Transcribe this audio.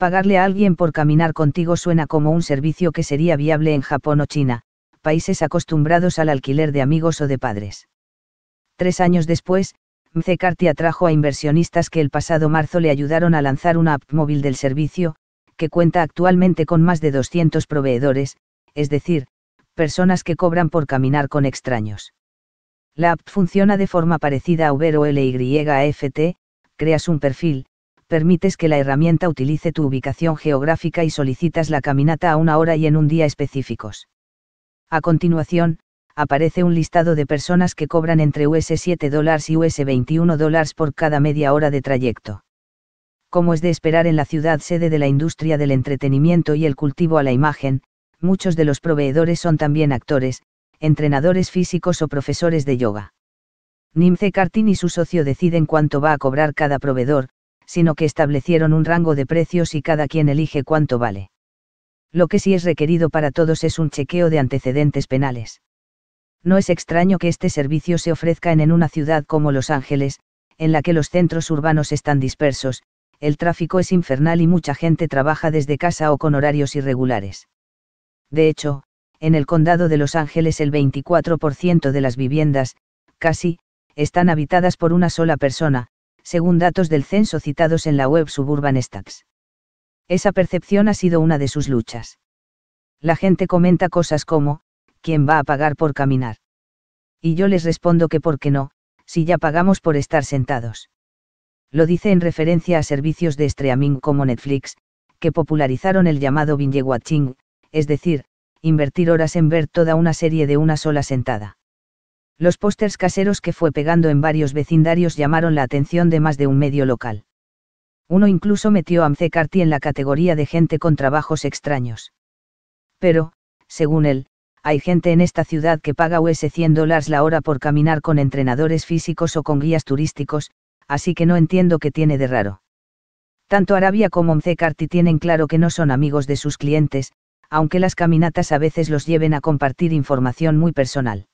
Pagarle a alguien por caminar contigo suena como un servicio que sería viable en Japón o China, países acostumbrados al alquiler de amigos o de padres. Tres años después, McCarty atrajo a inversionistas que el pasado marzo le ayudaron a lanzar una app móvil del servicio, que cuenta actualmente con más de 200 proveedores, es decir, personas que cobran por caminar con extraños. La app funciona de forma parecida a Uber o Lyft, creas un perfil, permites que la herramienta utilice tu ubicación geográfica y solicitas la caminata a una hora y en un día específicos. A continuación, aparece un listado de personas que cobran entre US$7 y US$21 por cada media hora de trayecto. Como es de esperar en la ciudad sede de la industria del entretenimiento y el cultivo a la imagen, muchos de los proveedores son también actores, entrenadores físicos o profesores de yoga. Nimce Kartin y su socio deciden cuánto va a cobrar cada proveedor, sino que establecieron un rango de precios y cada quien elige cuánto vale. Lo que sí es requerido para todos es un chequeo de antecedentes penales. No es extraño que este servicio se ofrezca en una ciudad como Los Ángeles, en la que los centros urbanos están dispersos, el tráfico es infernal y mucha gente trabaja desde casa o con horarios irregulares. De hecho, en el condado de Los Ángeles el 24% de las viviendas, casi, están habitadas por una sola persona, según datos del censo citados en la web Suburban Stats. Esa percepción ha sido una de sus luchas. La gente comenta cosas como, ¿quién va a pagar por caminar? Y yo les respondo que por qué no, si ya pagamos por estar sentados. Lo dice en referencia a servicios de streaming como Netflix, que popularizaron el llamado binge watching, es decir, invertir horas en ver toda una serie de una sola sentada. Los pósters caseros que fue pegando en varios vecindarios llamaron la atención de más de un medio local. Uno incluso metió a MC en la categoría de gente con trabajos extraños. Pero, según él, hay gente en esta ciudad que paga US$100 la hora por caminar con entrenadores físicos o con guías turísticos, así que no entiendo qué tiene de raro. Tanto Arabia como MC tienen claro que no son amigos de sus clientes, aunque las caminatas a veces los lleven a compartir información muy personal.